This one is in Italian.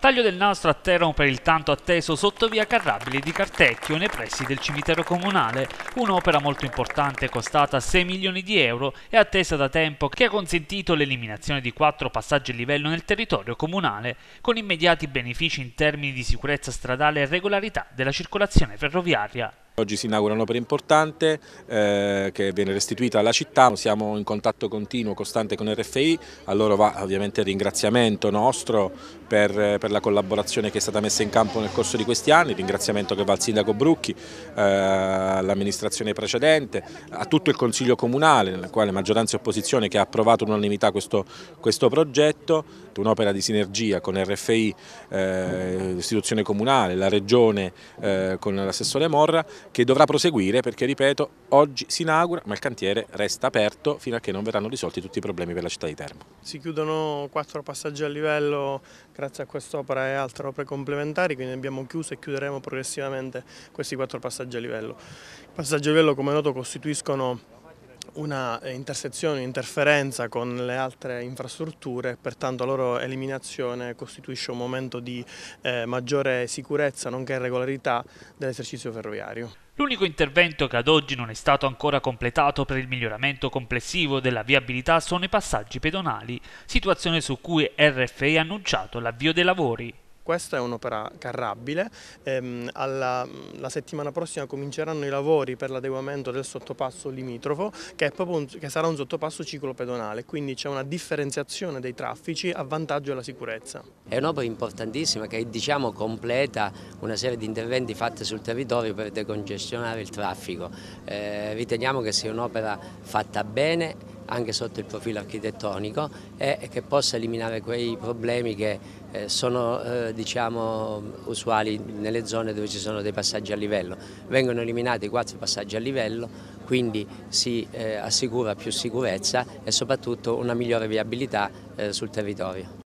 Taglio del nastro a terra per il tanto atteso sotto via Carrabili di Cartecchio nei pressi del cimitero comunale, un'opera molto importante costata 6 milioni di euro e attesa da tempo che ha consentito l'eliminazione di quattro passaggi a livello nel territorio comunale, con immediati benefici in termini di sicurezza stradale e regolarità della circolazione ferroviaria. Oggi si inaugura un'opera importante eh, che viene restituita alla città, siamo in contatto continuo, costante con RFI, a loro va ovviamente il ringraziamento nostro per, per, la collaborazione che è stata messa in campo nel corso di questi anni, ringraziamento che va al Sindaco Brucchi, eh, all'amministrazione precedente, a tutto il Consiglio Comunale, nel quale maggioranza e opposizione che ha approvato un'unanimità questo, questo, progetto, un'opera di sinergia con RFI, eh, istituzione comunale, la Regione eh, con l'assessore Morra, che dovrà proseguire perché, ripeto, oggi si inaugura ma il cantiere resta aperto fino a che non verranno risolti tutti i problemi per la città di Termo. Si chiudono quattro passaggi a livello Grazie a quest'opera e altre opere complementari quindi abbiamo chiuso e chiuderemo progressivamente questi quattro passaggi a livello. I passaggi a livello come noto costituiscono una eh, intersezione, un'interferenza con le altre infrastrutture, pertanto la loro eliminazione costituisce un momento di eh, maggiore sicurezza nonché regolarità dell'esercizio ferroviario. L'unico intervento che ad oggi non è stato ancora completato per il miglioramento complessivo della viabilità sono i passaggi pedonali, situazione su cui RFI ha annunciato l'avvio dei lavori. Questa è un'opera carrabile, ehm, alla, mm, la settimana prossima cominceranno i lavori per l'adeguamento del sottopasso limitrofo che, un, che sarà un sottopasso ciclopedonale, quindi c'è una differenziazione dei traffici a vantaggio della sicurezza. È un'opera importantissima che diciamo completa una serie di interventi fatti sul territorio per decongestionare il traffico. Eh, riteniamo che sia un'opera fatta bene anche sotto il profilo architettonico e che possa eliminare quei problemi che eh, sono eh, diciamo, usuali nelle zone dove ci sono dei passaggi a livello. Vengono eliminati i quattro passaggi a livello, quindi si eh, assicura più sicurezza e soprattutto una migliore viabilità sul territorio.